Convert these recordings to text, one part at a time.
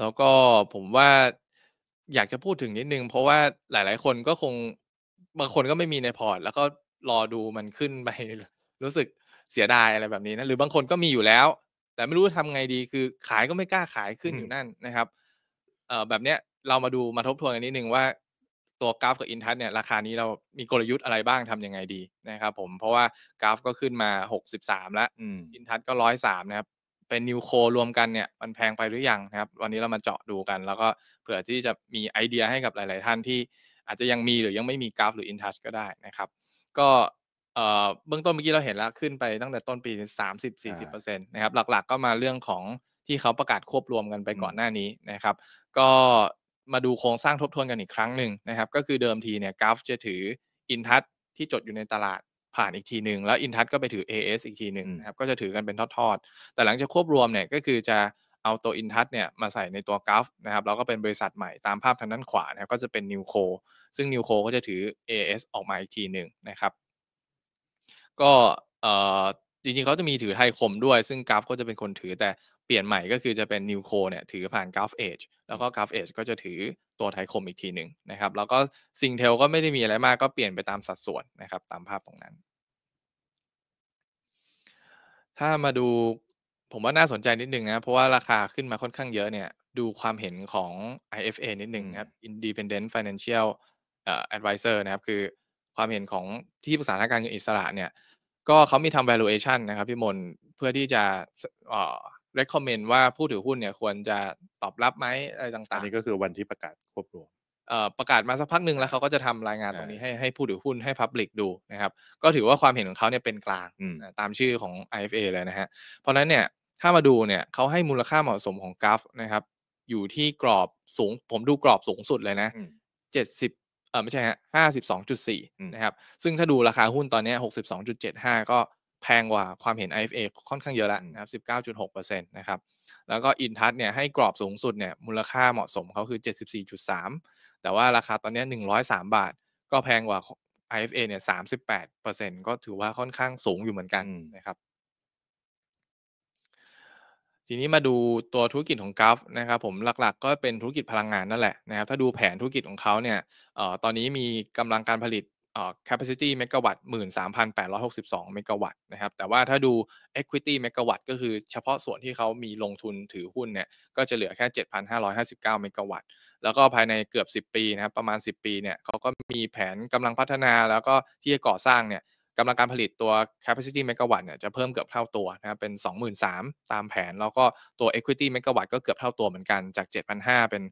แล้วก็ผมว่าอยากจะพูดถึงนิดนึง เพราะว่าหลาย ๆ คนก็คงบางคนก็ไม่มีในพอร์ต แล้วก็รอดูมันขึ้นไปรู้สึกเสียดายอะไรแบบนี้นะ หรือบางคนก็มีอยู่แล้ว แต่ไม่รู้ทำไงดีคือขายก็ไม่กล้าขายขึ้นอยู่นั่นนะครับเอ่อแบบเนี้ยเรามาดูมาทบทวนกันนิดนึงว่าตัวกราฟกับอินทัชเนี่ยราคานี้เรามีกลยุทธ์อะไรบ้างทํำยังไงดีนะครับผมเพราะว่ากราฟก็ขึ้นมา63แล้วอินทัชก็ร้อยสามนะครับเป็นนิวโครวมกันเนี่ย มันแพงไปหรือยังนะครับ วันนี้เรามาเจาะดูกัน แล้วก็เผื่อที่จะมีไอเดียให้กับหลาย ๆ ท่านที่อาจจะยังมีหรือยังไม่มีกราฟหรืออินทัชก็ได้นะครับ ก็เบื้องต้นเมื่อกี้เราเห็นแล้วขึ้นไปตั้งแต่ต้นปีถึงสามสิบสี่สิบเปอร์เซ็นต์นะครับ หลักๆก็มาเรื่องของที่เขาประกาศควบรวมกันไปก่อนหน้านี้นะครับ ก็มาดูโครงสร้างทบทวนกันอีกครั้งหนึ่งนะครับ ก็คือเดิมทีเนี่ยกราฟจะถืออินทัชที่จดอยู่ในตลาดผ่านอีกทีหนึ่งแล้วอินทัศก็ไปถือ AS อีกทีหนึ่งนะครับ ก็จะถือกันเป็นทอด ๆ แต่หลังจากควบรวมเนี่ย ก็คือจะเอาตัวอินทัศเนี่ย มาใส่ในตัวกราฟนะครับแล้วก็เป็นบริษัทใหม่ตามภาพทางด้านขวานะครับก็จะเป็นนิวโคซึ่งนิวโคก็จะถือ AS ออกมาอีกทีหนึ่งนะครับ ก็จริงๆเขาจะมีถือไทยคมด้วย ซึ่งกราฟก็จะเป็นคนถือแต่เปลี่ยนใหม่ก็คือจะเป็นนิวโคเนี่ยถือผ่านกราฟเอชแล้วก็กราฟเอชก็จะถือตัวไทยคมอีกทีหนึ่งนะครับ แล้วก็ซิงเทลก็ไม่ได้มีอะไรมากก็เปลี่ยนไปตามสัดส่วนนะครับตามภาพตรงนั้น ถ้ามาดูผมว่าน่าสนใจนิดนึงนะเพราะว่า ราคาขึ้นมาค่อนข้างเยอะเนี่ยดูความเห็นของ IFA นิดนึงครับ Independent Financial Advisor นะครับคือความเห็นของที่ปรึกษาทางการเงินอิสระเนี่ยก็เขามีทำ valuation นะครับพี่มน เพื่อที่จะ เอ่อ recommend ว่าผู้ถือหุ้นเนี่ยควรจะตอบรับไหมอะไรต่างๆ อันนี้ก็คือวันที่ประกาศควบรวมประกาศมาสักพักหนึ่งแล้วเขาก็จะทำรายงานตรงนี้ให้ให้ผู้ถือหุ้นให้ Public ดูนะครับ ก็ถือว่าความเห็นของเขาเนี่ยเป็นกลาง ตามชื่อของ IFA เลยนะฮะ เพราะนั้นเนี่ย ถ้ามาดูเนี่ย เขาให้มูลค่าเหมาะสมของกราฟนะครับ อยู่ที่กรอบสูง ผมดูกรอบสูงสุดเลยนะ70เออไม่ใช่ฮะห้าสิบสองจุดสี่นะครับ ซึ่งถ้าดูราคาหุ้นตอนนี้หกสิบสองจุดเจ็ดห้าก็แพงกว่าความเห็น IFA ค่อนข้างเยอะแล้วนะครับสิบเก้าจุดหกเปอร์เซ็นต์นะครับ แล้วก็อินทัชเนี่ยให้กรอบสูงสุดเนี่ย มูลค่าเหมาะสมเขาคือเจ็ดสิบสี่จุดสามแต่ว่าราคาตอนนี้หนึ่งร้อยสามบาทก็แพงกว่า IFA เนี่ยสามสิบแปดเปอร์เซ็นต์ก็ถือว่าค่อนข้างสูงอยู่เหมือนกันนะครับทีนี้มาดูตัวธุรกิจของกัฟนะครับผมหลักๆก็เป็นธุรกิจพลังงานนั่นแหละนะครับถ้าดูแผนธุรกิจของเขาเนี่ยตอนนี้มีกำลังการผลิตปซิชิตี้เมกะวัตต์หมื่นสามพันแปดร้อยหกสิบสองเมกะวัตต์นะครับแต่ว่าถ้าดู equity เมกะวัตต์ก็คือ เฉพาะส่วนที่เขามีลงทุนถือหุ้นเนี่ยก็จะเหลือแค่เจ็ดพันห้าร้อยห้าสิบเก้าเมกะวัตต์แล้วก็ภายในเกือบสิบปีนะครับประมาณสิบปีเนี่ยเขาก็มีแผนกำลังพัฒนาแล้วก็ที่จะก่อสร้างเนี่ยกำลังการผลิตตัว capacity megawatt เนี่ยจะเพิ่มเกือบเท่าตัวนะครับเป็น 23,000 ตามแผน แล้วก็ตัว equity megawatt ก็เกือบเท่าตัวเหมือนกันจาก 7,500เป็น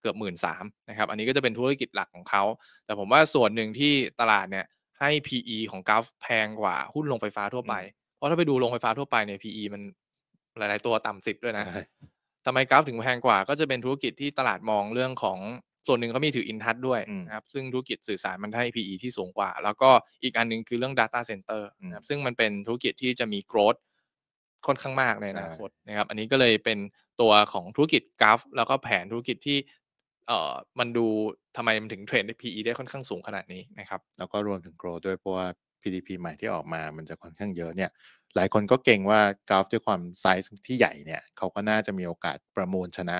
เกือบ13,000 นะครับ อันนี้ก็จะเป็นธุรกิจหลักของเขา แต่ผมว่าส่วนหนึ่งที่ตลาดเนี่ยให้ PE ของกราฟแพงกว่า หุ้นลงไฟฟ้าทั่วไป เพราะถ้าไปดูลงไฟฟ้าทั่วไปเนี่ย PE มันหลาย ๆตัวต่ำสิบด้วยนะทำไมกราฟถึงแพงกว่า ก็จะเป็นธุรกิจที่ตลาดมองเรื่องของส่วนหนึ่งเขามีถืออินทัศด้วยนะครับซึ่งธุรกิจสื่อสารมันได้ PE ที่สูงกว่า แล้วก็อีกอันนึงคือเรื่อง Data Center นะครับซึ่งมันเป็นธุรกิจที่จะมีโกรดค่อนข้างมากในอนาคตนะครับ อันนี้ก็เลยเป็นตัวของธุรกิจกราฟ แล้วก็แผนธุรกิจที่เอ่อมันดูทำไมมันถึงเทรนด์ได้ PE ได้ค่อนข้างสูงขนาดนี้นะครับ แล้วก็รวมถึงโกรด้วยเพราะว่า PDP ใหม่ที่ออกมา มันจะค่อนข้างเยอะเนี่ย หลายคนก็เก่งว่ากราฟ ด้วยความไซส์ที่ใหญ่เนี่ยเขาก็น่าจะมีโอกาสประมูลชนะ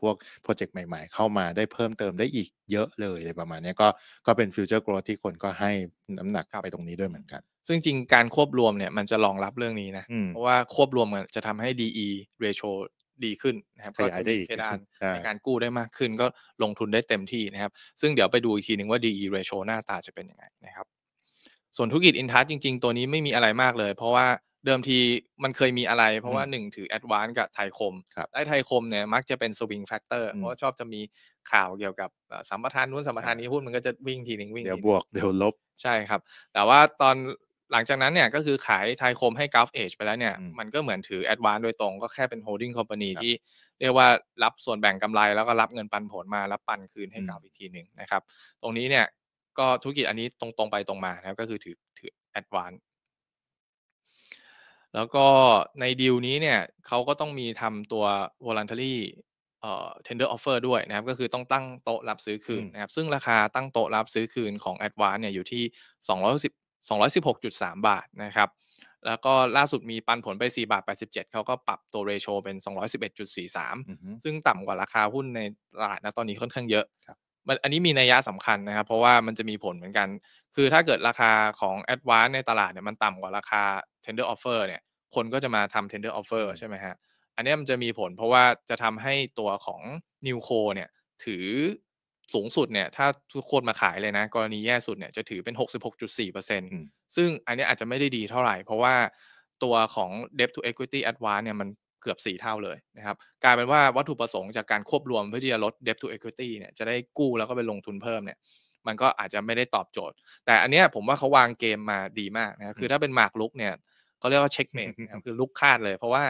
พวกโปรเจกต์ใหม่ๆ เข้ามาได้เพิ่มเติมได้อีกเยอะเลยอะไรประมาณนี้ก็ก็เป็นฟิวเจอร์กรอที่คนก็ให้น้ำหนักไปตรงนี้ด้วยเหมือนกัน ซึ่งจริงการควบรวมเนี่ยมันจะรองรับเรื่องนี้นะ เพราะว่าควบรวมมันจะทำให้ DE ratio ดีขึ้นนะครับก็ได้เพดานในการกู้ได้มากขึ้นก็ลงทุนได้เต็มที่นะครับ ซึ่งเดี๋ยวไปดูอีกทีหนึ่งว่า DE ratio หน้าตาจะเป็นยังไงนะครับ ส่วนธุรกิจอินทัชจริง ๆ ตัวนี้ไม่มีอะไรมากเลย เพราะว่าเดิมทีมันเคยมีอะไรเพราะว่าหนึ่งถือแอดวานกับไทยคมได้ไทยคมเนี่ยมักจะเป็นสวิงแฟกเตอร์เพราะชอบจะมีข่าวเกี่ยวกับสัมปทานนู้นสัมปทานนี้หุ้นมันก็จะวิ่งทีหนึ่งวิ่งเดี๋ยวบวกเดี๋ยวลบใช่ครับ แต่ว่าตอนหลังจากนั้นเนี่ยก็คือขายไทยคมให้กราฟเอชไปแล้วเนี่ยมันก็เหมือนถือแอดวานโดยตรงก็แค่เป็นโฮลดิ้งคอมพานีที่เรียกว่ารับส่วนแบ่งกำไรแล้วก็รับเงินปันผลมารับปันคืนให้กราฟอีกทีหนึ่งนะครับตรงนี้เนี่ยก็ธุรกิจอันนี้ตรงๆไปตรงมานะครับก็คือถือถือแอดวานแล้วก็ในดีลนี้เนี่ยเขาก็ต้องมีทำตัว voluntary เอ่อ tender offer ด้วยนะครับ ก็คือต้องตั้งโต๊ะรับซื้อคืนนะครับ ซึ่งราคาตั้งโต๊ะรับซื้อคืนของ Advance เนี่ยอยู่ที่ 216.3 บาทนะครับ แล้วก็ล่าสุดมีปันผลไป4บาท87เขาก็ปรับตัวเรโชเป็น 211.43ซึ่งต่ำกว่าราคาหุ้นในตลาดนะตอนนี้ค่อนข้างเยอะันอันนี้มีนัยยะสำคัญนะครับ เพราะว่ามันจะมีผลเหมือนกัน คือถ้าเกิดราคาของ a d v a n c e ในตลาดเนี่ยมันต่ำกว่าราคา tender offer เนี่ย คนก็จะมาทำ tender offer ใช่ไหมฮะอันนี้มันจะมีผลเพราะว่าจะทำให้ตัวของ new co เนี่ยถือสูงสุดเนี่ยถ้าทุกคนมาขายเลยนะ กรณีแย่สุดเนี่ยจะถือเป็น 66.4%ซึ่งอันนี้อาจจะไม่ได้ดีเท่าไหร่เพราะว่า ตัวของ debt to equity advance เนี่ยมันเกือบ4เท่าเลยนะครับกลายเป็นว่าวัตถุประสงค์จากการควบรวมเพื่อที่จะลด debt to equity เนี่ยจะได้กู้แล้วก็ไปลงทุนเพิ่มเนี่ย มันก็อาจจะไม่ได้ตอบโจทย์ แต่อันเนี้ยผมว่าเขาวางเกมมาดีมากนะคคือถ้าเป็นหมากลุกเนี่ยเขาเรียกว่าเช็คเมทคือลุกคาดเลยเพราะว่า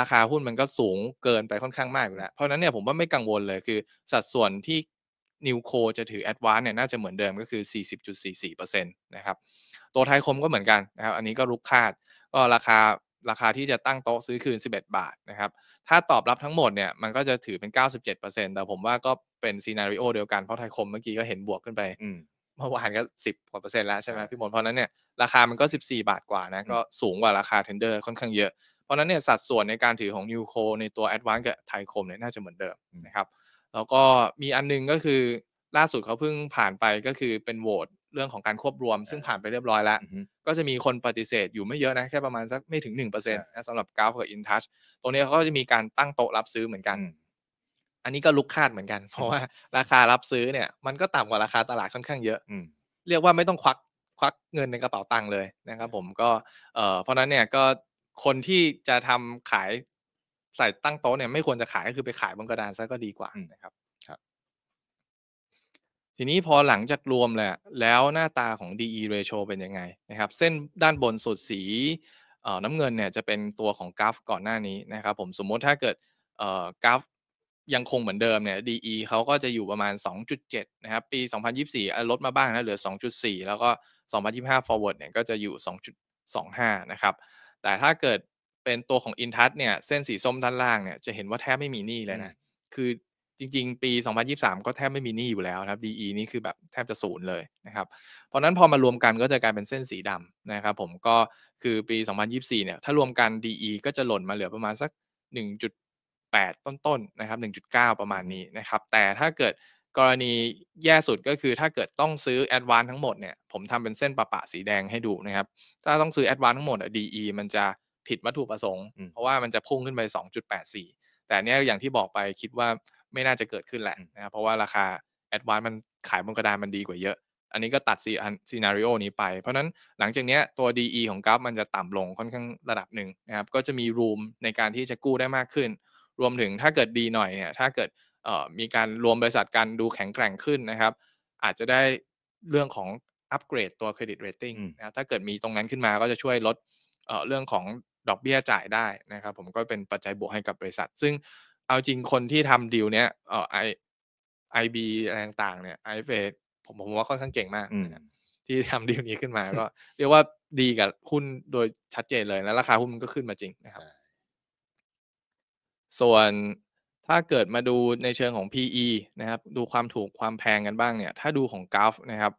ราคาหุ้นมันก็สูงเกินไปค่อนข้างมากอยู่แล้วเพราะนั้นเนี่ยผมว่าไม่กังวลเลยคือสัดส่วนที่นิวโคจะถือแอดวานเนี่ยน่าจะเหมือนเดิมก็คือ40.44%นะครับตัวไทยคมก็เหมือนกันนะครับอันนี้ก็ลุกคาดก็ราคาราคาที่จะตั้งโต๊ะซื้อคืน 11 บาทนะครับ ถ้าตอบรับทั้งหมดเนี่ย มันก็จะถือเป็น 97%แต่ผมว่าก็เป็นซีนารีโอเดียวกัน เพราะไทยคมเมื่อกี้ก็เห็นบวกขึ้นไป เมื่อวานก็ 10 กว่าเปอร์เซ็นต์แล้วใช่ไหมพี่มนเพราะนั้นเนี่ย ราคามันก็ 14 บาทกว่านะ ก็สูงกว่าราคาเทนเดอร์ค่อนข้างเยอะ เพราะนั้นเนี่ย สัดส่วนในการถือของนิวโคในตัวแอดวานซ์กับไทยคมเนี่ยน่าจะเหมือนเดิมนะครับ แล้วก็มีอันนึงก็คือล่าสุดเขาเพิ่งผ่านไปก็คือเป็นโหวตเรื่องของการควบรวมซึ่งผ่านไปเรียบร้อยแล้วก็จะมีคนปฏิเสธ อยู่ไม่เยอะนะแค่ประมาณสักไม่ถึงหนึ่งเเปอร์ซ็นต์สำหรับกราฟกับอินทัชตรงนี้เขาก็จะมีการตั้งโต๊ะรับซื้อเหมือนกัน อันนี้ก็ลุกคาดเหมือนกันเพราะว่าราคารับซื้อเนี่ยมันก็ต่ำกว่าราคาตลาดค่อนข้างเยอะเรียกว่าไม่ต้องควักควักเงินในกระเป๋าตังค์เลยนะครับผมก็เพราะนั้นเนี่ยก็คนที่จะทำขาย ใส่ตั้งโต๊ะเนี่ยไม่ควรจะขายก็คือไปขายบนกระดานซะก็ดีกว่านะครับทีนี้พอหลังจากรวมแหละแล้วหน้าตาของ DE ratio เป็นยังไงนะครับ เส้นด้านบนสุดสีน้ำเงินเนี่ย จะเป็นตัวของกราฟก่อนหน้านี้นะครับผมสมมติถ้าเกิดกราฟยังคงเหมือนเดิมเนี่ย DE เขาก็จะอยู่ประมาณ 2.7 นะครับ ปี 2024 ลดมาบ้างนะเหลือ 2.4 แล้วก็ 2025 forward เนี่ยก็จะอยู่ 2.25 นะครับ แต่ถ้าเกิดเป็นตัวของ Intouch เนี่ย เส้นสีส้มด้านล่างเนี่ยจะเห็นว่าแทบไม่มีหนี้เลยนะคือจริงๆ ปี 2023 ก็แทบไม่มีหนี้อยู่แล้วนะครับ DE นี่คือแบบแทบจะศูนย์เลยนะครับ เพราะนั้นพอมารวมกันก็จะกลายเป็นเส้นสีดำนะครับผมก็คือปี 2024 เนี่ยถ้ารวมกัน DE ก็จะหล่นมาเหลือประมาณสัก 1.8 ต้นๆนนะครับ 1.9 ประมาณนี้นะครับ แต่ถ้าเกิดกรณีแย่สุดก็คือถ้าเกิดต้องซื้อแอดวานทั้งหมดเนี่ยผมทำเป็นเส้นประปะสีแดงให้ดูนะครับถ้าต้องซื้อแอดวานทั้งหมดอะ DE มันจะผิดวัตถุประสงค์ เพราะว่ามันจะพุ่งขึ้นไป 2.84 แต่เนี้ยอย่างที่บอกไปคิดว่าไม่น่าจะเกิดขึ้นแหละนะครับเพราะว่าราคาแอดวานมันขายบนกระดานมันดีกว่าเยอะ อันนี้ก็ตัดซีอันซีนารีโอนี้ไป เพราะนั้นหลังจากนี้ตัว DE ของกราฟมันจะต่ำลงค่อนข้างระดับหนึ่งนะครับ ก็จะมีรูมในการที่จะกู้ได้มากขึ้น รวมถึงถ้าเกิดดีหน่อยเนี่ยถ้าเกิดมีการรวมบริษัทกันดูแข็งแกร่งขึ้นนะครับ อาจจะได้เรื่องของอัปเกรดตัวเครดิตเรตติ้งนะถ้าเกิดมีตรงนั้นขึ้นมาก็จะช่วยลดเรื่องของดอกเบี้ยจ่ายได้นะครับ ผมก็เป็นปัจจัยบวกให้กับบริษัท ซึ่งเอาจริงคนที่ทำดีลเนี้ยเออไอไอบีอะไรต่างเนี่ยไอเฟผมผมว่าค่อนข้างเก่งมากที่ทำดีลนี้ขึ้นมา ก็เรียกว่าดีกับหุ้นโดยชัดเจนเลยแล้วราคาหุ้นมันก็ขึ้นมาจริงนะครับส่วนถ้าเกิดมาดูในเชิงของ PE นะครับ ดูความถูกความแพงกันบ้างเนี่ย ถ้าดูของกราฟนะครับ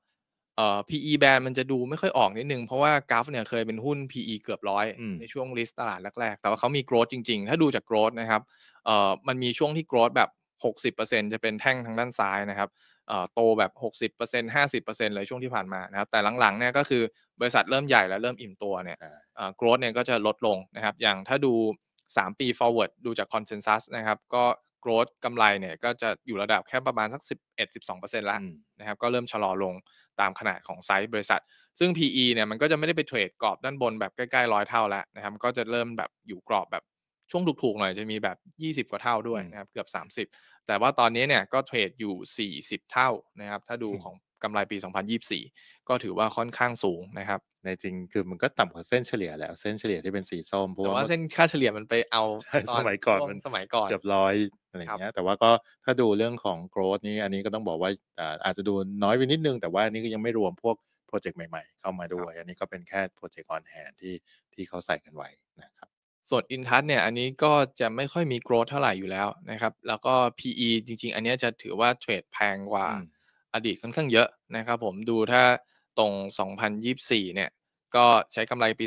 เอ่อ PE แบรนด์มันจะดูไม่ค่อยออกนิดนึง เพราะว่ากราฟเนี่ยเคยเป็นหุ้น PE เกือบร้อยในช่วงลิสต์ตลาดแรกๆ แต่ว่าเขามีโกรดจริงๆ ถ้าดูจากโกรดนะครับเอ่อมันมีช่วงที่โกรดแบบ 60%จะเป็นแท่งทางด้านซ้ายนะครับเอ่อโตแบบ 60% 50%เลยช่วงที่ผ่านมานะครับ แต่หลังๆ เนี่ยก็คือบริษัทเริ่มใหญ่และเริ่มอิ่มตัวเนี่ยเอ่อโกรดเนี่ยก็จะลดลงนะครับ อย่างถ้าดู 3 ปี forward ดูจาก consensus นะครับก็กรดกำไรเนี่ยก็จะอยู่ระดับแค่ประมาณสัก 11-12%แล้วนะครับก็เริ่มชะลอลงตามขนาดของไซส์บริษัท ซึ่ง PE เนี่ยมันก็จะไม่ได้ไปเทรดกรอบด้านบนแบบใกล้ๆร้อยเท่าแล้วนะครับก็จะเริ่มแบบอยู่กรอบแบบช่วงถูกๆ หน่อยจะมีแบบ 20 กว่าเท่าด้วยนะครับเกือบ 30 แต่ว่าตอนนี้เนี่ยก็เทรดอยู่ 40 เท่านะครับถ้าดูของกำไรปี 2024 ก็ถือว่าค่อนข้างสูงนะครับ ในจริงคือมันก็ต่ำกว่าเส้นเฉลี่ยแล้วเส้นเฉลี่ยที่เป็นสีส้มเพราะว่าเส้นค่าเฉลี่ยมันไปเอาสมัยก่อนมันสมัยก่อนเกือบร้อยอะไรเงี้ยแต่ว่าก็ถ้าดูเรื่องของโกรดนี่อันนี้ก็ต้องบอกว่าอาจจะดูน้อยไปนิดนึง แต่ว่านี้ก็ยังไม่รวมพวกโปรเจกต์ใหม่ๆ เข้ามาด้วย อันนี้ก็เป็นแค่โปรเจกต์ออนแฮนที่ที่เขาใส่กันไว้นะครับส่วนอินทัศเนี่ยอันนี้ก็จะไม่ค่อยมีโกรดเท่าไหร่อยู่แล้วนะครับแล้วก็ PE จริง ๆ อันนี้จะถือว่าเทรดแพงกว่าอดีตค่อนข้างเยอะ นะครับผมดูถ้าตรง 2024 เนี่ย ก็ใช้กำไรปี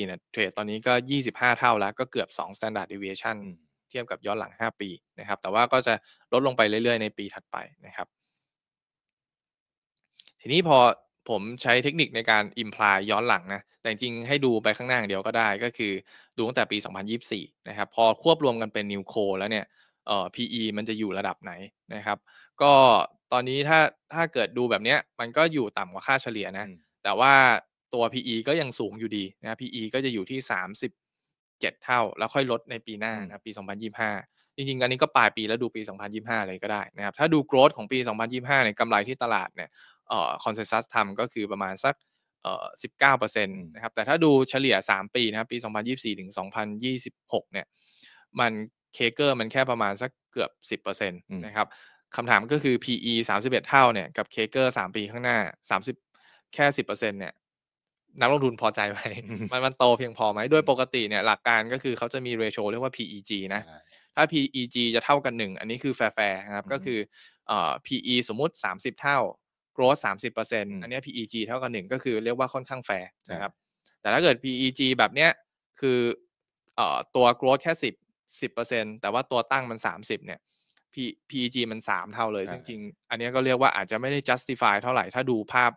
2024 เนี่ยเทรดตอนนี้ก็ 25 เท่าแล้วก็เกือบ 2 standard deviation เทียบกับย้อนหลัง 5 ปีนะครับ แต่ว่าก็จะลดลงไปเรื่อยๆ ในปีถัดไปนะครับ ทีนี้พอผมใช้เทคนิคในการ imply ย้อนหลังนะ แต่จริงให้ดูไปข้างหน้าอย่างเดียวก็ได้ก็คือดูตั้งแต่ปี 2024 นะครับพอควบรวมกันเป็นนิวโคแล้วเนี่ยเอ่อ PE มันจะอยู่ระดับไหนนะครับ ก็ตอนนี้ถ้าถ้าเกิดดูแบบเนี้ยมันก็อยู่ต่ำกว่าค่าเฉลี่ยนะ แต่ว่าตัว PE ก็ยังสูงอยู่ดีนะ PE ก็จะอยู่ที่ 37 เท่า แล้วค่อยลดในปีหน้านะปี 2025 จริงๆ อันนี้ก็ปลายปีแล้วดูปี 2025 เลยก็ได้นะครับถ้าดูโกรดของปี 2025เนี่ยกำไรที่ตลาด เนี่ย เอ่อคอนเซนแซสทำก็คือประมาณสักเอ่อ19%นะครับ แต่ถ้าดูเฉลี่ย 3 ปีนะครับ ปี 2024ถึง2026เนี่ยมันเคเกอร์มันแค่ประมาณสักเกือบ 10%นะครับคำถามก็คือ PE 31 เท่าเนี่ยกับเคเกอร์สามปีข้างหน้า 30 แค่สิบเปอร์เซ็นเนี่ยนักลงทุนพอใจไหมมันมันโตเพียงพอไหมโดยปกติเนี่ย หลักการก็คือเขาจะมีเรโชเรียกว่า PEG นะ ถ้า PEG จะเท่ากันหนึ่งอันนี้คือแฟร์ครับก็คือเอ่อ PE สมมุติ 30 เท่า growth 30%อันนี้ PEG เท่ากันหนึ่งก็คือเรียกว่าค่อนข้างแฟร์นะครับแต่ถ้าเกิด PEG แบบเนี้ยคือเอ่อตัว growth แค่10 10%แต่ว่าตัวตั้งมัน 30เนี่ย PEG มันสามเท่าเลยจริง ๆ อันนี้ก็เรียกว่าอาจจะไม่ได้ justify เท่าไหร่ถ้าดูภาพ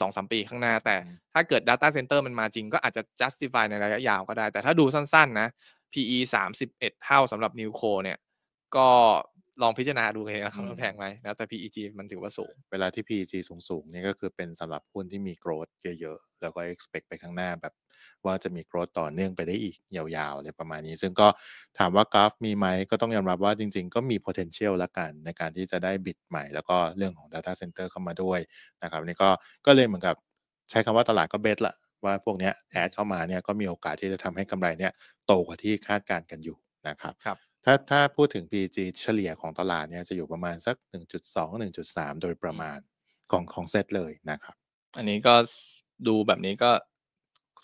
สองสมปีข้างหน้า แต่ถ้าเกิด Data Center มันมาจริงก็อาจจะ justify ในระยะยาวก็ได้ แต่ถ้าดูสั้น ๆ นะ PE สสามิบเอ็ดเท่าสำหรับนิวโคเนี่ย ก็ลองพิจารณาดูเองนะครับว่าแพงไหมนะแต่ PEG มันถือว่าสูง เวลาที่ PEG สูงสูงเนี่ยก็คือเป็นสำหรับหุ้นที่มีโกรดเยอะๆ แล้วก็ expect ไปข้างหน้าแบบว่าจะมีโกรดต่อเนื่องไปได้อีก ยาวๆ เลยประมาณนี้ ซึ่งก็ถามว่ากราฟมีไหมก็ต้องยอมรับว่าจริงๆ ก็มี potential ละกัน ในการที่จะได้บิดใหม่ แล้วก็เรื่องของ data center เข้ามาด้วยนะครับนี่ก็ก็เลยเหมือนกับใช้คำว่าตลาดก็เบสละว่าพวกนี้แอดเข้ามาเนี่ยก็มีโอกาสที่จะทำให้กำไรเนี่ยโตกว่าที่คาดการณ์กันอยู่นะครับครับถ้าถ้าพูดถึง PEG เฉลี่ยของตลาดเนี่ยจะอยู่ประมาณสัก 1.2-1.3 โดยประมาณของของเซตเลยนะครับ อันนี้ก็ดูแบบนี้ก็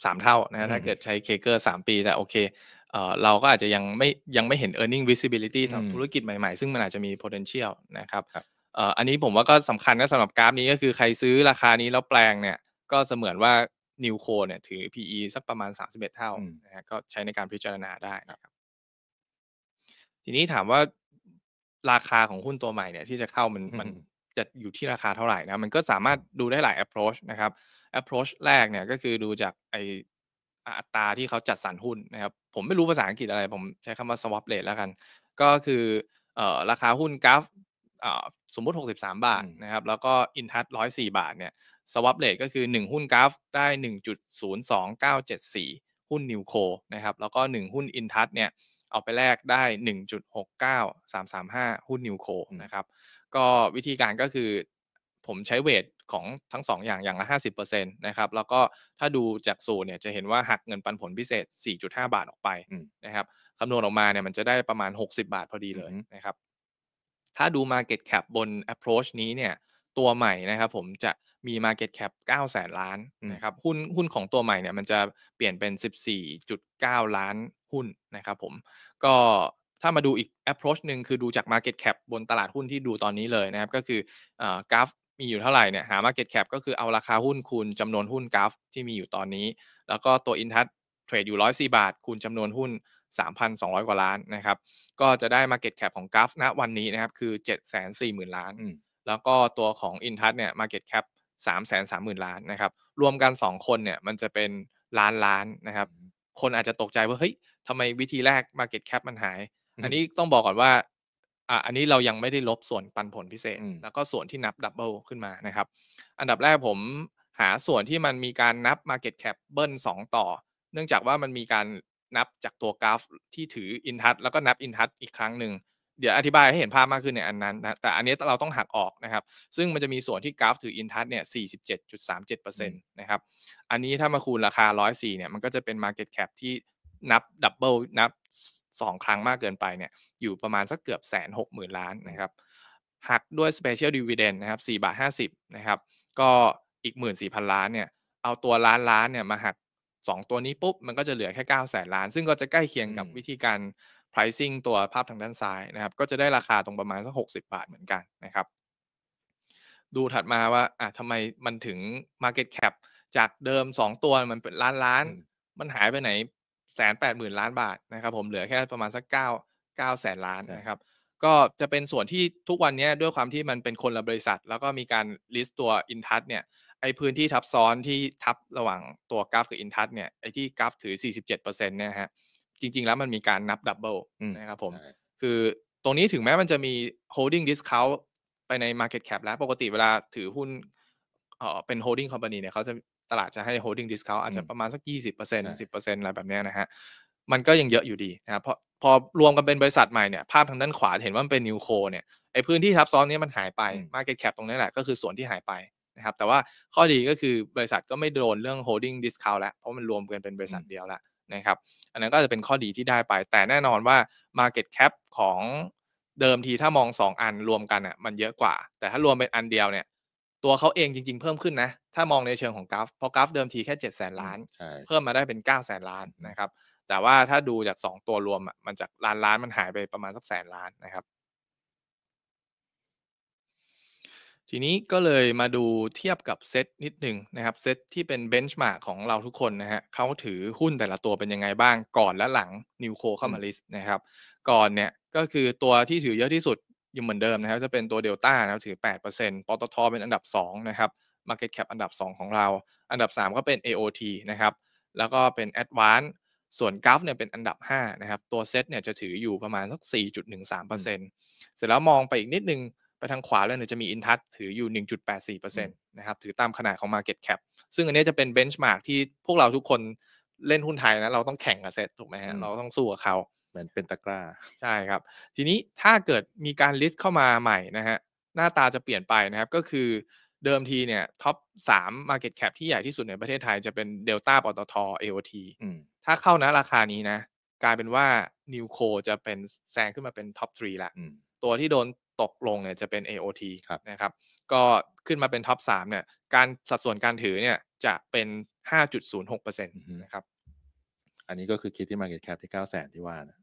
สามเท่านะถ้าเกิดใช้เคเกอร์สามปีแต่โอเคเเราก็อาจจะยังไม่ยังไม่เห็น e a r n i n g visibility ทางธุรกิจใหม่ๆ ซึ่งมันอาจจะมี potential นะครับ อันนี้ผมว่าก็สำคัญนะสำหรับกราฟนี้ก็คือใครซื้อราคานี้แล้วแปลงเนี่ยก็เสมือนว่า n e w โคเนี่ยถือ PE สักประมาณ 31 เท่านะฮะก็ใช้ในการพิจารณาได้นะครับทีนี้ถามว่าราคาของหุ้นตัวใหม่เนี่ยที่จะเข้ามันมันจะอยู่ที่ราคาเท่าไหร่นะ มันก็สามารถดูได้หลาย approach นะครับ approach แรกเนี่ยก็คือดูจากไออัตราที่เขาจัดสรรหุ้นนะครับ ผมไม่รู้ภาษาอังกฤษอะไร ผมใช้คำว่า swap rate แล้วกันก็คือเอ่อราคาหุ้นกราฟสมมุติ 63 บาทนะครับแล้วก็อินทัศร้อยสี่บาท เนี่ยสวอปเล e ก็คือ 1 หุ้นกราฟได้ 1.02974 หุ้นนิวโคนะครับแล้วก็ 1 หุ้นอินทัศเนี่ยเอาไปแลกได้ 1.69335 หุ้นนิวโคนะครับ ก็วิธีการก็คือ ผมใช้เวทของทั้ง2อย่างอย่างละ 50%นะครับ แล้วก็ถ้าดูจากสูตรเนี่ย จะเห็นว่าหักเงินปันผลพิเศษ 4.5 บาทออกไปนะครับคำนวณออกมาเนี่ยมันจะได้ประมาณ 60 บาทพอดีเลยนะครับ ถ้าดู Market Cap บน approach นี้เนี่ย ตัวใหม่นะครับผมจะมี Market Cap 9แสนล้านนะครับหุ้นหุ้นของตัวใหม่เนี่ยมันจะเปลี่ยนเป็น 14.9 ล้านหุ้นนะครับผมก็ถ้ามาดูอีก approach หนึ่งคือดูจาก market cap บนตลาดหุ้นที่ดูตอนนี้เลยนะครับก็คือกราฟมีอยู่เท่าไหร่เนี่ยหา market cap ก็คือเอาราคาหุ้นคูณจำนวนหุ้นกราฟที่มีอยู่ตอนนี้ แล้วก็ตัว i n t ั s เทรดอยู่ร้อยสี่บาท คูณจำนวนหุ้น 3,200 กว่าล้านนะครับก็จะได้ market cap ของกราฟณวันนี้นะครับคือ740,000ล้านแล้วก็ตัวของ i n t ั s เนี่ย market cap 3 3 0 0 0 0ล้านนะครับรวมกัน2คนเนี่ยมันจะเป็นล้านล้านนะครับคนอาจจะตกใจว่าเฮ้ยทำไมวิธีแรก Market Cap มันหาย อันนี้ต้องบอกก่อนว่าอ่าอันนี้เรายังไม่ได้ลบส่วนปันผลพิเศษ แล้วก็ส่วนที่นับดับเบิลขึ้นมานะครับ อันดับแรกผมหาส่วนที่มันมีการนับ Market Cap เบิ้ลสองต่อ เนื่องจากว่ามันมีการนับจากตัวกราฟที่ถืออินทัชแล้วก็นับอินทัชอีกครั้งหนึ่งเดี๋ยวอธิบายให้เห็นภาพมากขึ้นในอันนั้นนะ แต่อันนี้เราต้องหักออกนะครับ ซึ่งมันจะมีส่วนที่กราฟถืออินทัชเนี่ย 47.37%นะครับ อันนี้ถ้ามาคูณราคา 104 เนี่ย มันก็จะเป็น Market Cap ที่นับดับเบิลนับ 2 ครั้งมากเกินไปเนี่ย อยู่ประมาณสักเกือบแสนหกหมื่นล้านนะครับ หักด้วย Special Dividend นะครับ4บาท 50 นะครับ ก็อีก 14,000 ล้านเนี่ย เอาตัวล้านล้านเนี่ยมาหัก2ตัวนี้ปุ๊บ มันก็จะเหลือแค่ 9 0 0 0ล้าน ซึ่งก็จะใกล้เคียงกับวิธีการ pricing ตัวภาพทางด้านซ้ายนะครับ ก็จะได้ราคาตรงประมาณสัก60 บาท เหมือนกันนะครับดูถัดมาว่าอ่ะทำไมมันถึง market cap จากเดิม 2 ตัวมันเป็นล้านล้าน มัน หายไปไหนแสนแปดหมื่นล้านบาทนะครับ ผมเหลือแค่ประมาณ สักเก้าเก้าแสนล้านนะครับ ก็จะเป็นส่วนที่ทุกวันนี้ด้วยความที่มันเป็นคนละบริษัท แล้วก็มีการลิสต์ตัวอินทัศเนี่ยไอพื้นที่ทับซ้อนที่ทับระหว่างตัวกราฟกับอินทัศเนี่ยไอที่กราฟถือ47%เนี่ยฮะจริง ๆ แล้วมันมีการนับดับเบิลนะครับผม คือตรงนี้ถึงแม้มันจะมี holding discount ไปใน market cap แล้วปกติเวลาถือหุ้น เป็น holding company เนี่ยเขาจะตลาดจะให้ holding discount อาจจะประมาณสัก20% 10%อะไรแบบนี้นะฮะมันก็ยังเยอะอยู่ดีนะครับพอพอรวมกันเป็นบริษัทใหม่เนี่ย ภาพทางด้านขวาเห็นว่ามันเป็นนิวโคเนี่ยไอพื้นที่ทับซ้อนนี้มันหายไป Market Cap ตรงนี้แหละ ก็คือส่วนที่หายไปนะครับแต่ว่าข้อดีก็คือบริษัทก็ไม่โดนเรื่อง holding discount แล้วเพราะมันรวมกันเป็นบริษัทเดียวแล้วนะครับ อันนั้นก็จะเป็นข้อดีที่ได้ไป แต่แน่นอนว่า Market Cap ของเดิมทีถ้ามอง 2 อันรวมกันอ่ะมันเยอะกว่า แต่ถ้ารวมเป็นอันเดียวเนี่ย ตัวเขาเองจริงๆเพิ่มขึ้นนะ ถ้ามองในเชิงของกราฟเพราะกราฟเดิมทีแค่ 7 0 0 0นล้าน เพิ่มมาได้เป็น 9 0 0 0นล้านนะครับ แต่ว่าถ้าดูจาก 2ตัวรวมอ่ะมันจากล้านล้านมันหายไปประมาณสักแสนล้านนะครับทีนี้ก็เลยมาดูเทียบกับเซตนิดหนึ่งนะครับ เซตที่เป็นเบนช์มาร์กของเราทุกคนนะฮะเขาถือหุ้นแต่ละตัวเป็นยังไงบ้างก่อนและหลังนิวโคเข้ามาลิสต์นะครับ ก่อนเนี่ยก็คือตัวที่ถือเยอะที่สุดยังเหมือนเดิมนะครับ จะเป็นตัวเดลต้านะครับถือ8%ปตทเป็นอันดับ 2 นะครับ Market Cap อันดับ 2 ของเรา อันดับ 3 ก็เป็น AOT นะครับ แล้วก็เป็น a d v a n c e ส่วนกราฟเนี่ยเป็นอันดับ5นะครับตัวเซตเนี่ยจะถืออยู่ประมาณสัก4.13%เสร็จแล้วมองไปอีกนิดนึงไปทางขวาแล้วเนี่ยจะมีอินทั c ถืออยู่ 1.84%นะครับ ถือตามขนาดของ Market Cap ซึ่งอันนี้จะเป็นเบนช์มาร์กที่พวกเราทุกคนเล่นหุ้นไทยนะ เราต้องแข่งกับเซตถูกไหมฮะเราต้องสู้กับเขาเหมือนเป็นตะกร้า ใช่ครับ ทีนี้ถ้าเกิดมีการลิสต์เข้ามาใหม่นะฮะหน้าตาจะเปลี่ยนไปนะครับ ก็คือเดิมทีเนี่ยท็อป3 Market Cap ที่ใหญ่ที่สุดในประเทศไทยจะเป็น Delta ปตท AOT ถ้าเข้านะราคานี้นะ กลายเป็นว่านิวโคจะเป็นแซงขึ้นมาเป็นท็อป 3 ละตัวที่โดนตกลงเนี่ยจะเป็น AOT นะครับ ก็ขึ้นมาเป็นท็อป3เนี่ย การสัดส่วนการถือเนี่ย จะเป็น 5.06%นะครับ อันนี้ก็คือคิดที่ Market Cap ที่ 9 0 0 0 0 0ที่ว่านะ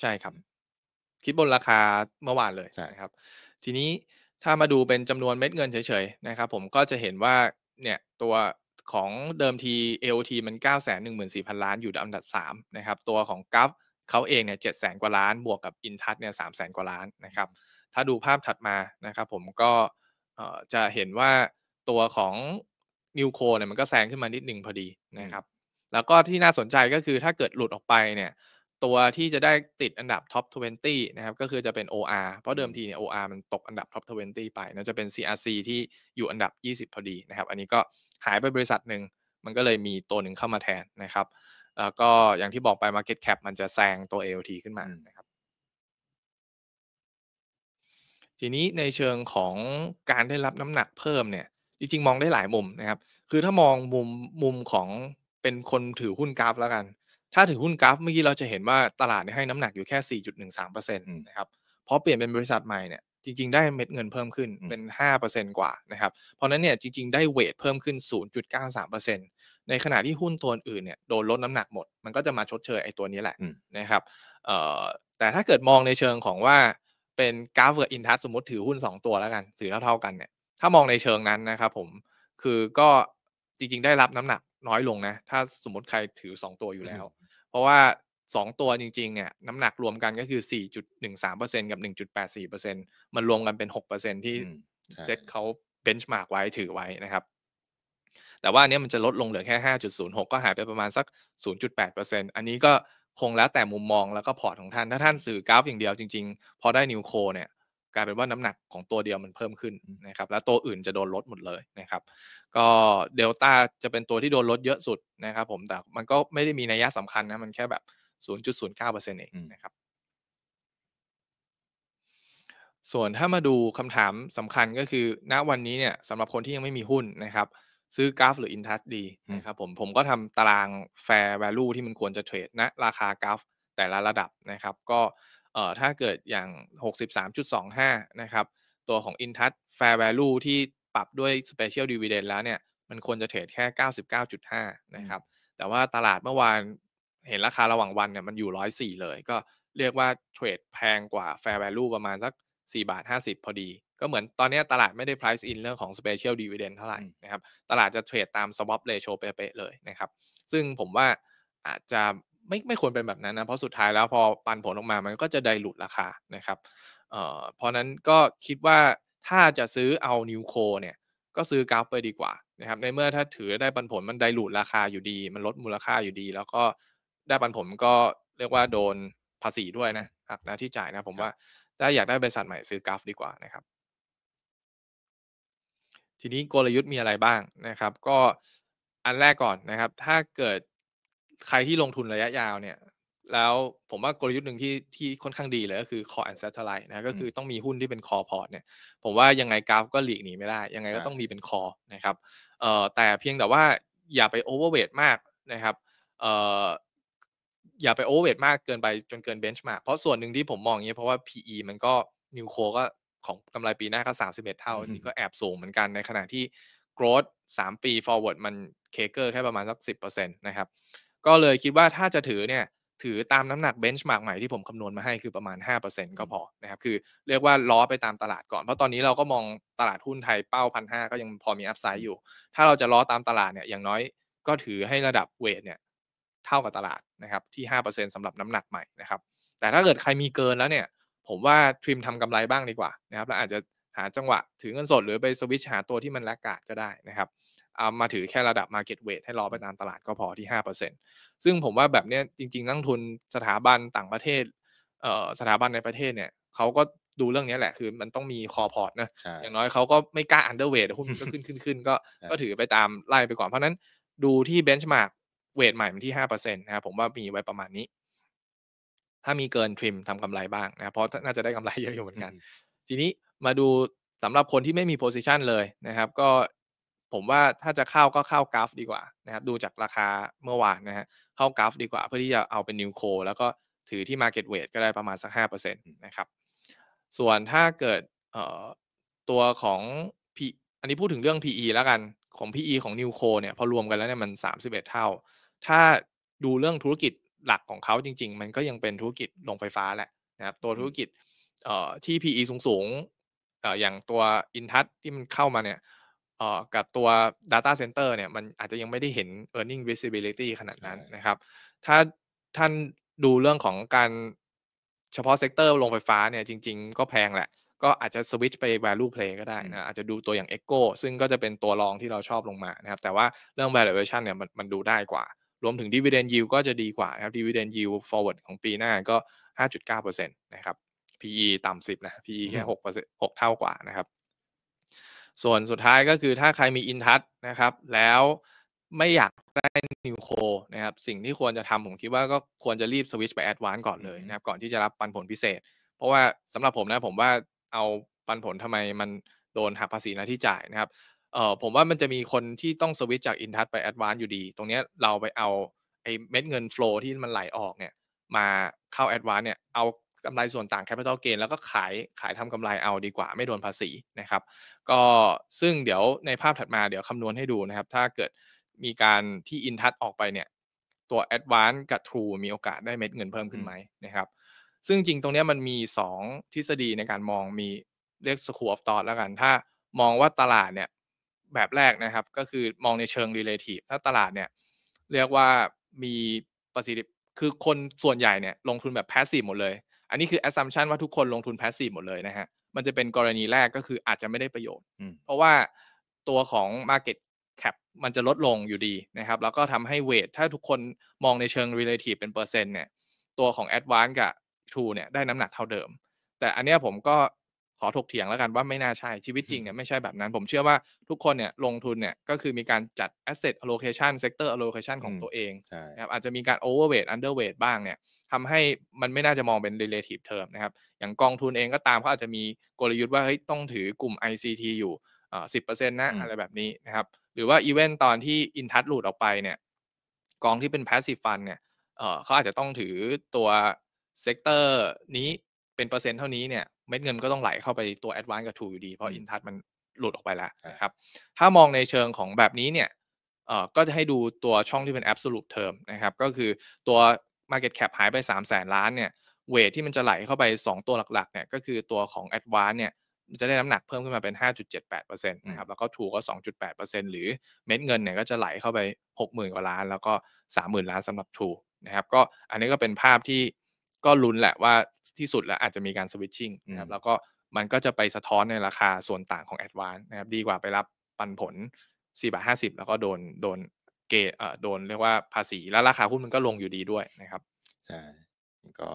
ใช่ครับ คิดบนราคาเมื่อวานเลยนะครับ ทีนี้ถ้ามาดูเป็นจำนวนเม็ดเงินเฉยๆนะครับ ผมก็จะเห็นว่าเนี่ยตัวของเดิมที AOT มัน 9 1 4 0 0 0 ล้านอยู่อันดับ3นะครับ ตัวของกัฟเขาเองเนี่ยเจ็ดแสนกว่าล้าน บวกกับอินทัศเนี่ยสามแสนกว่าล้านนะครับถ้าดูภาพถัดมานะครับ ผมก็จะเห็นว่าตัวของนิวโคเนี่ยมันก็แซงขึ้นมานิดหนึ่งพอดีนะครับแล้วก็ที่น่าสนใจก็คือถ้าเกิดหลุดออกไปเนี่ยตัวที่จะได้ติดอันดับท็อป20นะครับก็คือจะเป็น OR เพราะเดิมทีเนี่ย OR มันตกอันดับท็อป20 ไปนะจะเป็น CRC ที่อยู่อันดับ 20 พอดีนะครับอันนี้ก็หายไปบริษัทหนึ่งมันก็เลยมีตัวหนึ่งเข้ามาแทนนะครับแล้วก็อย่างที่บอกไป Market Cap มันจะแซงตัว AOT ขึ้นมานะครับทีนี้ในเชิงของการได้รับน้ำหนักเพิ่มเนี่ยจริง ๆมองได้หลายมุมนะครับคือถ้ามองมุมมุมของเป็นคนถือหุ้นกราฟแล้วกัน ถ้าถือหุ้นกราฟเมื่อกี้เราจะเห็นว่าตลาดให้น้ำหนักอยู่แค่ 4.13%นะครับเพราะเปลี่ยนเป็นบริษัทใหม่เนี่ยจริงๆได้เม็ดเงินเพิ่มขึ้นเป็น 5%กว่านะครับเพราะนั้นเนี่ยจริงๆได้เวทเพิ่มขึ้น 0.93%ในขณะที่หุ้นตัวอื่นเนี่ยโดนลดน้ำหนักหมดมันก็จะมาชดเชยไอ้ตัวนี้แหละนะครับแต่ถ้าเกิดมองในเชิงของว่าเป็นกราฟเวิร์ดอินทัสสมมติถือหุ้น 2 ตัวแล้วกัน ถือเท่าเท่ากันเนี่ย ถ้ามองในเชิงนั้นนะครับผมคือก็จริงๆ ได้รับน้ำหนักน้อยลงนะ ถ้าสมมติใครถือ 2 ตัวอยู่แล้ว เพราะว่า 2 ตัวจริงๆเนี่ยน้ำหนักรวมกันก็คือ 4.13%กับ 1.84%มันรวมกันเป็น 6%ที่เซ็ตเขาเบนช์มาร์กไว้ถือไว้นะครับ แต่ว่าอันนี้มันจะลดลงเหลือแค่5.06ก็หายไปประมาณสัก0.8%อันนี้ก็คงแล้วแต่มุมมองแล้วก็พอร์ตของท่าน ถ้าท่านสื่อกราฟอย่างเดียวจริงๆ พอได้นิวโค เนี่ย กลายเป็นว่าน้ำหนักของตัวเดียวมันเพิ่มขึ้นนะครับ แล้วตัวอื่นจะโดนลดหมดเลยนะครับ ก็เดลต้าจะเป็นตัวที่โดนลดเยอะสุดนะครับผมแต่มันก็ไม่ได้มีนัยยะสำคัญนะมันแค่แบบ 0.09%เองนะครับ ส่วนถ้ามาดูคำถามสำคัญก็คือณวันนี้เนี่ยสำหรับคนที่ยังไม่มีหุ้นนะครับซื้อกราฟหรืออินทัชดีนะครับผม ผมก็ทำตารางแฟร์แวลูที่มันควรจะเทรดนะ ราคากราฟแต่ละระดับนะครับ ก็เอ่อถ้าเกิดอย่าง 63.25 นะครับ ตัวของ Intouch Fair Value ที่ปรับด้วย Special Dividend แล้วเนี่ย มันควรจะเทรดแค่ 99.5 นะครับ แต่ว่าตลาดเมื่อวานเห็นราคาระหว่างวันเนี่ยมันอยู่ 104 เลย ก็เรียกว่าเทรดแพงกว่า Fair Value ประมาณสัก 4 บาท 50 พอดีก็เหมือนตอนนี้ตลาดไม่ได้ price in เรื่องของ special dividend เท่าไหร่นะครับ ตลาดจะเทรดตาม swap ratio เป๊ะเลยนะครับ ซึ่งผมว่าอาจจะไม่ไม่ควรเป็นแบบนั้นนะ เพราะสุดท้ายแล้ว พอปันผลออกมามันก็จะไดหลุดราคา นะครับเอ่อเพราะนั้นก็คิดว่าถ้าจะซื้อเอานิวโคเนี่ย ก็ซื้อกราฟไปดีกว่านะครับ ในเมื่อถ้าถือได้ปันผลมันไดหลุดราคาอยู่ดี มันลดมูลค่าอยู่ดี แล้วก็ได้ปันผลก็เรียกว่าโดนภาษีด้วยนะหักหน้าที่จ่ายนะ ผมว่าถ้าอยากได้บริษัทใหม่ซื้อกราฟดีกว่านะครับทีนี้กลยุทธ์มีอะไรบ้างนะครับ ก็อันแรกก่อนนะครับ ถ้าเกิดใครที่ลงทุนระยะยาวเนี่ย แล้วผมว่ากลยุทธ์หนึ่งที่ที่ค่อนข้างดีเลยก็คือ c o r e and satellite นะก็คือต้องมีหุ้นที่เป็น call port เนี่ย ผมว่ายังไงกราฟก็หลีกหนีไม่ได้ ยังไงก็ต้องมีเป็น c อ l l นะครับเอ่อแต่เพียงแต่ว่าอย่าไป overweight มากนะครับเอ่ออย่าไปโอเวอร์เวทมากเกินไปจนเกินเบนช์มากเพราะส่วนหนึ่งที่ผมมองเนี้ยเพราะว่า PE มันก็นิวโคก็ของกำไรปีหน้าก็ 31 เท่าอันนี้ก็แอบสูงเหมือนกันในขณะที่ growth 3 ปี forward มันเคเกอร์แค่ประมาณสัก10%นะครับก็เลยคิดว่าถ้าจะถือเนี่ยถือตามน้ำหนักเบนช์มาร์กใหม่ที่ผมคำนวณมาให้คือประมาณ 5%ก็พอนะครับคือเรียกว่าล้อไปตามตลาดก่อน เพราะตอนนี้เราก็มองตลาดหุ้นไทยเป้าพันหก็ยังพอมีอัพไซด์อยู่ ถ้าเราจะล้อตามตลาดเนี่ยอย่างน้อยก็ถือให้ระดับเวทเนี่ยเท่ากับตลาดนะครับที่ 5%สำหรับน้ำหนักใหม่นะครับแต่ถ้าเกิดใครมีเกินแล้วเนี่ยผมว่าทริมทำกำไรบ้างดีกว่านะครับ แล้วอาจจะหาจังหวะถือเงินสดหรือไปสวิชหาตัวที่มันแลกขาดก็ได้นะครับเอามาถือแค่ระดับ Market Weight ให้รอไปตามตลาดก็พอที่ 5%ซึ่งผมว่าแบบนี้จริงๆนักทุนสถาบันต่างประเทศเสถาบันในประเทศเนี่ยเขาก็ดูเรื่องนี้แหละคือมันต้องมีคอพอร์ตนะอย่างน้อยเขาก็ไม่กล้าอันเดอร์เวทหุ้นก็ขึ้นขึ้นขึ้นก็ก็ถือไปตามไล่ไปก่อน เพราะนั้นดูที่เบนช์มาร์กเวทใหม่มันที่5%นะครับผมว่ามีไว้ประมาณนี้ถ้ามีเกินทริมทำกำไรบ้างนะเพราะน่าจะได้กำไรเยอะอยู่เหมือนกัน ทีนี้มาดูสำหรับคนที่ไม่มีโพซิชันเลยนะครับก็ผมว่าถ้าจะเข้าก็เข้ากราฟดีกว่านะครับ ดูจากราคาเมื่อวานนะฮะเข้ากราฟดีกว่าเพื่อที่จะเอาเป็นนิวโคแล้วก็ถือที่ Market w e i g ก็ได้ประมาณสัก5%นะครับ ส่วนถ้าเกิดตัวของ P อันนี้พูดถึงเรื่อง PE แล้วกันของ PE ของนิวโคเนี่ยพอรวมกันแล้วเนี่ยมัน31 เท่า ถ้าดูเรื่องธุรกิจหลักของเขาจริงๆ มันก็ยังเป็นธุรกิจโรงไฟฟ้าแหละนะครับตัวธุรกิจเอ่อที่ PE สูงๆเอ่ออย่างตัวอินทัศที่มันเข้ามาเนี่ยเอ่อกับตัว Data Center เนี่ยมันอาจจะยังไม่ได้เห็น e a r n i n g visibility ขนาดนั้นนะครับ ถ้าท่านดูเรื่องของการเฉพาะเซกเตอร์โรงไฟฟ้าเนี่ยจริงๆ ก็แพงแหละ ก็อาจจะสวิตช์ไป value play ก็ได้นะอาจจะดูตัวอย่าง Echo ซึ่งก็จะเป็นตัวรองที่เราชอบลงมานะครับแต่ว่าเรื่อง valuation เนี่ยมันมันดูได้กว่ารวมถึง dividend yield ก็จะดีกว่านะครับ dividend yield forward ของปีหน้าก็ 5.9%นะครับ PE ต่ำ10 นะ PE แค่ 6% 6 เท่ากว่านะครับ ส่วนสุดท้ายก็คือถ้าใครมีอินทัชนะครับ แล้วไม่อยากได้นิวโคนะครับ สิ่งที่ควรจะทำผมคิดว่าก็ควรจะรีบสวิชไปแอดวานก่อนเลยนะครับ ก่อนที่จะรับปันผลพิเศษ เพราะว่าสำหรับผมนะผมว่าเอาปันผลทำไมมันโดนหักภาษีหน้าที่จ่ายนะครับเออผมว่ามันจะมีคนที่ต้องสวิตจากอินทัชไปแอดวานซ์อยู่ดี ตรงเนี้ยเราไปเอาไอ้เม็ดเงินฟล์ที่มันไหลออกเนี่ยมาเข้าแอดวานซ์เนี่ยเอากำไรส่วนต่างแคปิตอลเกนแล้วก็ขายขายทำกำไรเอาดีกว่าไม่โดนภาษีนะครับก็ซึ่งเดี๋ยวในภาพถัดมาเดี๋ยวคำนวณให้ดูนะครับ ถ้าเกิดมีการที่อินทัชออกไปเนี่ยตัวแอดวานซ์กับทรูมีโอกาสได้เม็ดเงินเพิ่มขึ้นไหมนะครับ ซึ่งจริงตรงนี้มันมี 2 ทฤษฎีในการมองมีเรียกส c h อฟต o แล้วกัน ถ้ามองว่าตลาดเนี่ยแบบแรกนะครับก็คือมองในเชิง relative ถ้าตลาดเนี่ย เรียกว่ามีประสิทธิคือคนส่วนใหญ่เนี่ยลงทุนแบบ passive หมดเลย อันนี้คือ assumption ว่าทุกคนลงทุน passive หมดเลยนะฮะ มันจะเป็นกรณีแรกก็คืออาจจะไม่ได้ประโยชน์ เพราะว่าตัวของ market cap มันจะลดลงอยู่ดีนะครับ แล้วก็ทำให้ weight ถ้าทุกคนมองในเชิง relative เป็นเปอร์เซ็นต์เนี่ย ตัวของ advance กับ true เนี่ยได้น้ำหนักเท่าเดิม แต่อันนี้ผมก็ขอถกเถียงแล้วกันว่าไม่น่าใช่ ชีวิตจริงเนี่ยไม่ใช่แบบนั้น ผมเชื่อว่าทุกคนเนี่ยลงทุนเนี่ยก็คือมีการจัด asset allocation sector allocation ของตัวเองนะครับอาจจะมีการ overweight underweight บ้างเนี่ยทำให้มันไม่น่าจะมองเป็น relative term นะครับอย่างกองทุนเองก็ตามเขาอาจจะมีกลยุทธ์ว่าเฮ้ยต้องถือกลุ่ม ICT อยู่สิบเปอร์เซ็นต์นะ อะไรแบบนี้นะครับหรือว่าอีเวนต์ตอนที่อินทัชหลุดออกไปเนี่ยกองที่เป็น passive fund เนี่ยเขาอาจจะต้องถือตัวเซกเตอร์นี้เป็นเปอร์เซ็นต์เท่านี้เนี่ยเม็ดเงินก็ต้องไหลเข้าไปตัวแอดวานซ์กับทูอยู่ดีเพราะอินทัชมันหลุดออกไปแล้วนะครับถ้ามองในเชิงของแบบนี้เนี่ยเอ่อก็จะให้ดูตัวช่องที่เป็น absolute term นะครับก็คือตัว market cap หายไป3 0 0แสนล้านเนี่ยเวทที่มันจะไหลเข้าไป 2 ตัวหลักๆ เนี่ย ก็คือตัวของอดวานซ์เนี่ยจะได้น้ำหนักเพิ่มขึ้นมาเป็น 5.78%นะครับแล้วก็ทูก็ 2.8%หรือเม็ดเงินเนี่ยก็จะไหลเข้าไป 60,000 กว่าล้าน แล้วก็ 30,000 ล้านสำหรับทูนะครับก็อันนี้ก็เป็นภาพที่ก็ลุ้นแหละว่าที่สุดแล้วอาจจะมีการสวิตชิ่งนะครับ แล้วก็มันก็จะไปสะท้อนในราคาส่วนต่างของแอดวานนะครับ ดีกว่าไปรับปันผล4บาทิบแล้วก็โดนโดนเกเอ่อโดนเรียกว่าภาษี แล้วราคาหุ้นมันก็ลงอยู่ดีด้วยนะครับใช่ก็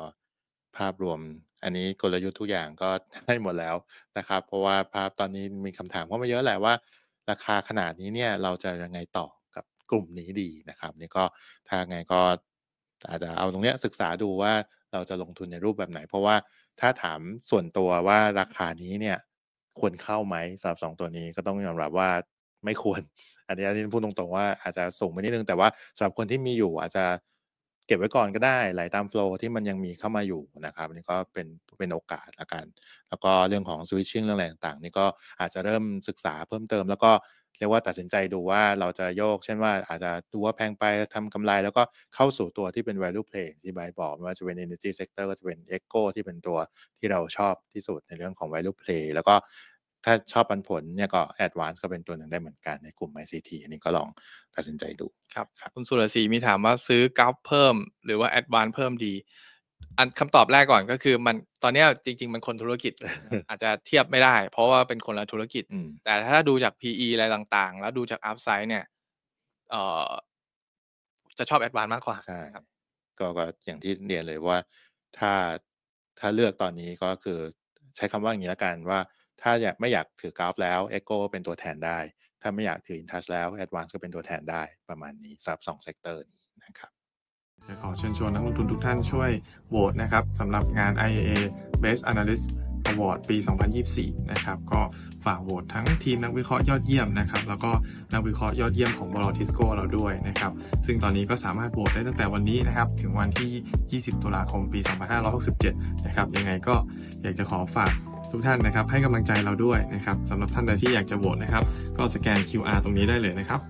ภาพรวมอันนี้กลยุทธ์ทุกอย่างก็ได้หมดแล้วนะครับ เพราะว่าภาพตอนนี้มีคำถามเข้ามาเยอะแหละว่าราคาขนาดนี้เนี่ยเราจะยังไงต่อกับกลุ่มนี้ดีนะครับนี่ก็ถ้าไงก็ อาจจะเอาตรงเนี้ยศึกษาดูว่าเราจะลงทุนในรูปแบบไหน เพราะว่าถ้าถามส่วนตัวว่าราคานี้เนี่ยควรเข้าไหมสำหรับสองตัวนี้ก็ต้องยอมรับว่าไม่ควรอันนี้อันนี้พูดตรงๆว่าอาจจะสูงไปนิดนึงแต่ว่าสำหรับคนที่มีอยู่อาจจะเก็บไว้ก่อนก็ได้ไหลตามโฟล์ที่มันยังมีเข้ามาอยู่นะครับนี่ก็เป็นเป็นโอกาสละกันแล้วก็เรื่องของสวิตชิ่งเรื่องอะไรต่างๆนี่ก็อาจจะเริ่มศึกษาเพิ่มเติมแล้วก็เรียกว่าตัดสินใจดูว่าเราจะโยกเช่นว่าอาจจะดูว่าแพงไปทำกำไร แล้วก็เข้าสู่ตัวที่เป็น value play ที่ใบบอกว่าจะเป็น energy sector ก็จะเป็น eco ที่เป็นตัวที่เราชอบที่สุดในเรื่องของ value play แล้วก็ถ้าชอบปันผลเนี่ยก็ advance ก็เป็นตัวหนึ่งได้เหมือนกันในกลุ่ม ICT อันนี้ก็ลองตัดสินใจดู ครับคุณสุรศรีมีถามว่าซื้อกราฟเพิ่มหรือว่า advance เพิ่มดีอันคำตอบแรกก่อนก็คือมันตอนนี้จริงๆ มันคนธุรกิจ อาจจะเทียบไม่ได้ เพราะว่าเป็นคนละธุรกิจ แต่ถ้าดูจาก PE อะไรต่างๆ แล้วดูจากอัพไซด์เนี่ยเอ่อจะชอบแอดวานมากกว่าใช่ครับก็อย่างที่เรียนเลยว่าถ้าถ้าเลือกตอนนี้ก็คือใช้คำว่าอย่างนี้ละกันว่าถ้าอยากไม่อยากถือกราฟ แล้วเอ็กโกเป็นตัวแทนได้ ถ้าไม่อยากถืออินทัชแล้วแอดวานก็เป็นตัวแทนได้ประมาณนี้สำหรับสองเซกเตอร์นี้นะครับจะขอเชิญชวนนักลงทุนทุกท่านช่วยโหวตนะครับสำหรับงาน IAA Best Analyst Award ปี 2024 นะครับก็ฝากโหวตทั้งทีมนักวิเคราะห์ยอดเยี่ยมนะครับแล้วก็นักวิเคราะห์ยอดเยี่ยมของบลทิสโก้เราด้วยนะครับซึ่งตอนนี้ก็สามารถโหวตได้ตั้งแต่วันนี้นะครับ ถึงวันที่ 20 ตุลาคมปี 2567 นะครับยังไงก็อยากจะขอฝากทุกท่านนะครับ ให้กำลังใจเราด้วยนะครับสำหรับท่านใดที่อยากจะโหวตนะครับก็สแกน QR ตรงนี้ได้เลยนะครับ